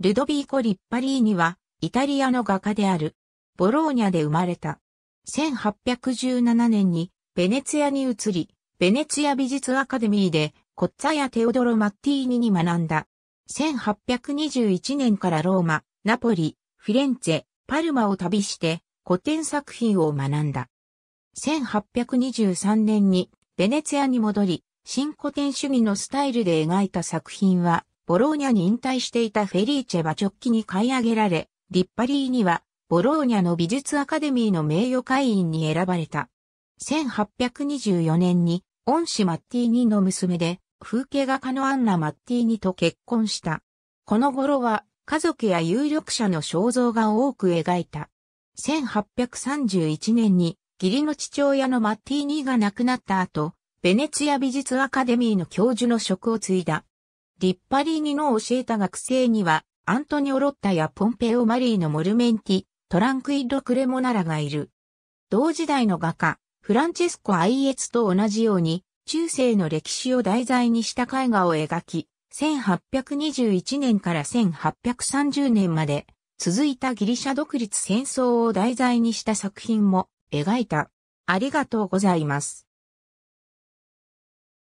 ルドビーコ・リッパリーニは、イタリアの画家である。ボローニャで生まれた。1817年に、ベネツィアに移り、ベネツィア美術アカデミーで、コッツァやテオドロ・マッティーニに学んだ。1821年からローマ、ナポリ、フィレンツェ、パルマを旅して、古典作品を学んだ。1823年に、ベネツィアに戻り、新古典主義のスタイルで描いた作品は、ボローニャに引退していたフェリーチェは直帰に買い上げられ、リッパリーには、ボローニャの美術アカデミーの名誉会員に選ばれた。1824年に、恩師マッティーニの娘で、風景画家のアンナ・マッティーニと結婚した。この頃は、家族や有力者の肖像画を多く描いた。1831年に、義理の父親のマッティーニが亡くなった後、ベネツィア美術アカデミーの教授の職を継いだ。ディッパリーニの教えた学生には、アントニオ・ロッタやポンペオ・マリーのモルメンティ、トランクイッド・クレモナラがいる。同時代の画家、フランチェスコ・アイエツと同じように、中世の歴史を題材にした絵画を描き、1821年から1830年まで続いたギリシャ独立戦争を題材にした作品も描いた。ありがとうございます。